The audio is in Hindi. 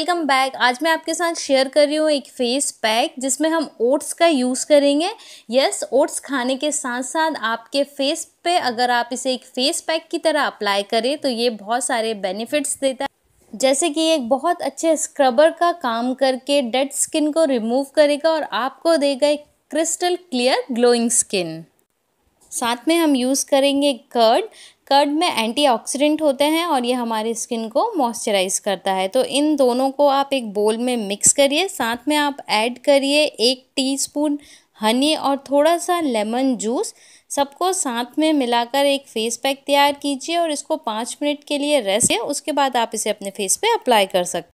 वेलकम बैक आज मैं आपके साथ शेयर कर रही हूँ एक फेस पैक जिसमें हम ओट्स का यूज़ करेंगे यस ओट्स खाने के साथ साथ आपके फेस पे अगर आप इसे एक फेस पैक की तरह अप्लाई करें तो ये बहुत सारे बेनिफिट्स देता है जैसे कि एक बहुत अच्छे स्क्रबर का काम करके डेड स्किन को रिमूव करेगा और आपको देगा एक क्रिस्टल क्लियर ग्लोइंग स्किन साथ में हम यूज़ करेंगे कर्ड कर्ड में एंटीऑक्सीडेंट होते हैं और ये हमारी स्किन को मॉइस्चराइज करता है तो इन दोनों को आप एक बोल में मिक्स करिए साथ में आप ऐड करिए एक टीस्पून हनी और थोड़ा सा लेमन जूस सबको साथ में मिलाकर एक फेस पैक तैयार कीजिए और इसको पाँच मिनट के लिए रेस्ट उसके बाद आप इसे अपने फेस पे अप्लाई कर सकते